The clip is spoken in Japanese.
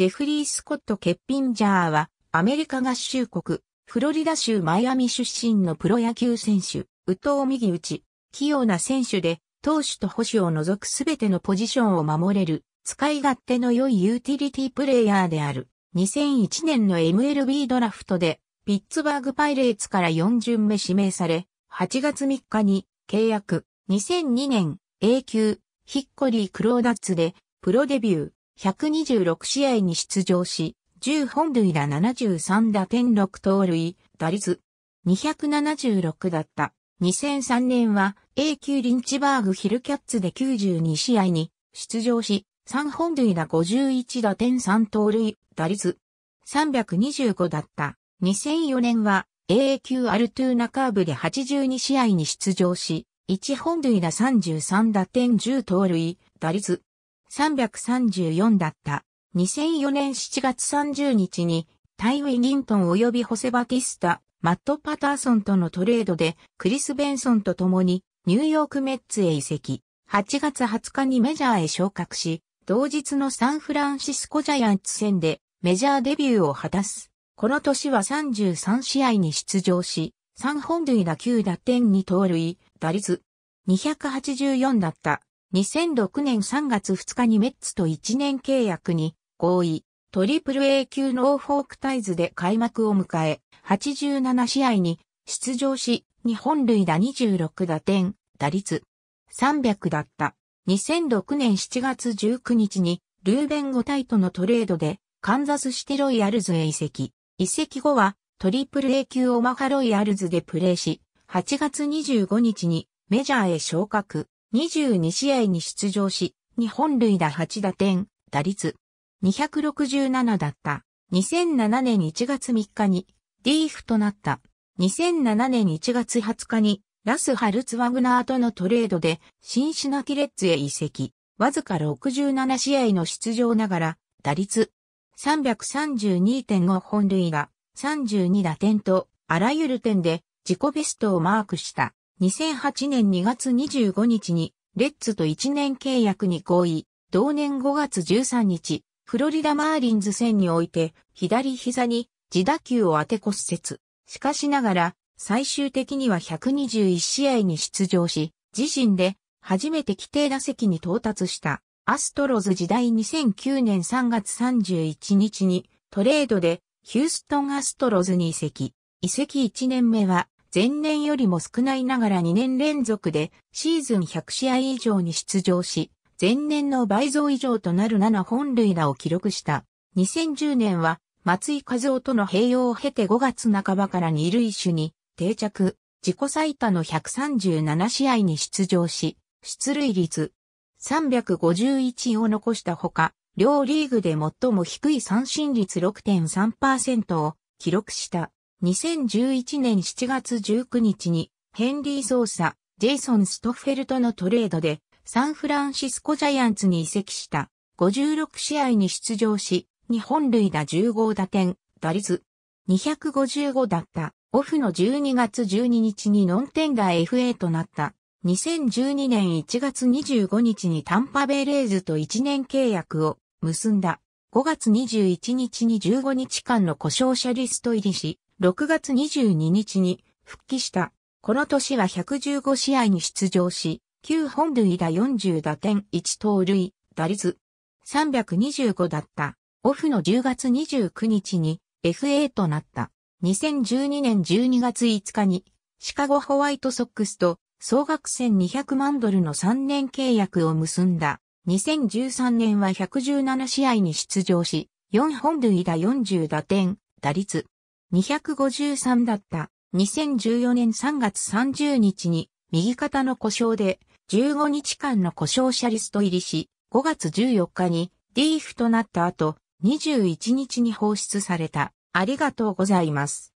ジェフリー・スコット・ケッピンジャーは、アメリカ合衆国、フロリダ州マイアミ出身のプロ野球選手、右投右打ち、器用な選手で、投手と保守を除くすべてのポジションを守れる、使い勝手の良いユーティリティプレイヤーである。2001年の MLB ドラフトで、ピッツバーグパイレーツから4巡目指名され、8月3日に契約、2002年 A 級、ヒッコリー・クローダッツで、プロデビュー。126試合に出場し、10本塁打73打点6盗塁、打率276だった。2003年は A 級リンチバーグヒルキャッツで92試合に出場し、3本塁打51打点3盗塁、打率325だった。2004年は A 級アルトゥーナカーブで82試合に出場し、1本塁打33打点10盗塁、打率334だった。2004年7月30日に、タイ・ウィギントン及びホセ・バティスタ、マット・パターソンとのトレードで、クリス・ベンソンと共に、ニューヨーク・メッツへ移籍。8月20日にメジャーへ昇格し、同日のサンフランシスコジャイアンツ戦でメジャーデビューを果たす。この年は33試合に出場し、3本塁打9打点に盗塁、打率284だった。2006年3月2日にメッツと1年契約に合意、トリプル A 級ノーフォークタイズで開幕を迎え、87試合に出場し、日本塁打26打点、打率300だった。2006年7月19日にルーベン・ゴタイとのトレードでカンザスシティロイヤルズへ移籍。移籍後はトリプル A 級オマハロイヤルズでプレーし、8月25日にメジャーへ昇格。22試合に出場し、日本塁打8打点、打率267だった。2007年1月3日にディーフとなった。2007年1月20日にラス・ハルツ・ワグナーとのトレードでシンシナティレッツへ移籍。わずか67試合の出場ながら打率332.5本塁打32打点とあらゆる点で自己ベストをマークした。2008年2月25日にレッツと1年契約に合意、同年5月13日、フロリダマーリンズ戦において左膝に自打球を当て骨折。しかしながら最終的には121試合に出場し、自身で初めて規定打席に到達した。アストロズ時代2009年3月31日にトレードでヒューストンアストロズに移籍。移籍1年目は前年よりも少ないながら2年連続でシーズン100試合以上に出場し、前年の倍増以上となる7本塁打を記録した。2010年は松井和夫との併用を経て5月半ばから二塁手に定着、自己最多の137試合に出場し、出塁率351を残したほか、両リーグで最も低い三振率6.3%を記録した。2011年7月19日にヘンリー・ソーサ、ジェイソン・ストッフェルトのトレードでサンフランシスコジャイアンツに移籍した56試合に出場し、日本塁打15打点、打率255だったオフの12月12日にノンテンダー FA となった2012年1月25日にタンパベレーズと1年契約を結んだ。5月21日に15日間の故障者リスト入りし、6月22日に復帰した。この年は115試合に出場し、9本塁打40打点1盗塁、打率325だった。オフの10月29日に FA となった。2012年12月5日にシカゴホワイトソックスと総額1200万ドルの3年契約を結んだ。2013年は117試合に出場し、4本塁打40打点、打率253だった2014年3月30日に右肩の故障で15日間の故障者リスト入りし、5月14日にーフとなった後、21日に放出された。ありがとうございます。